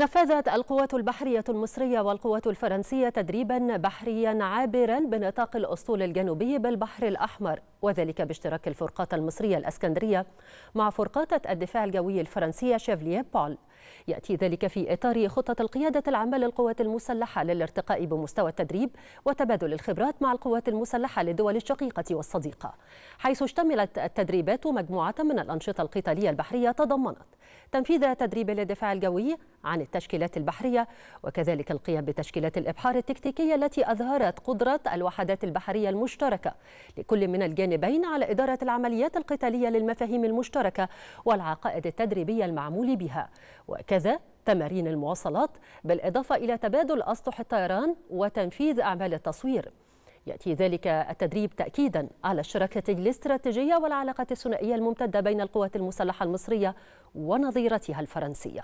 نفذت القوات البحرية المصرية والقوات الفرنسية تدريبا بحريا عابرا بنطاق الأسطول الجنوبي بالبحر الأحمر وذلك باشتراك الفرقات المصرية الأسكندرية مع فرقاطة الدفاع الجوي الفرنسية شيفليه بول يأتي ذلك في إطار خطة القيادة العامة للقوات المسلحة للارتقاء بمستوى التدريب وتبادل الخبرات مع القوات المسلحة للدول الشقيقة والصديقة حيث اشتملت التدريبات مجموعة من الأنشطة القتالية البحرية تضمنت تنفيذ تدريب للدفاع الجوي عن التشكيلات البحرية وكذلك القيام بتشكيلات الإبحار التكتيكية التي أظهرت قدرة الوحدات البحرية المشتركة لكل من الجانبين على إدارة العمليات القتالية للمفاهيم المشتركة والعقائد التدريبية المعمول بها وكذا تمارين المواصلات بالإضافة إلى تبادل أسطح الطيران وتنفيذ أعمال التصوير يأتي ذلك التدريب تأكيدا على الشراكة الاستراتيجية والعلاقات الثنائية الممتدة بين القوات المسلحة المصرية ونظيرتها الفرنسية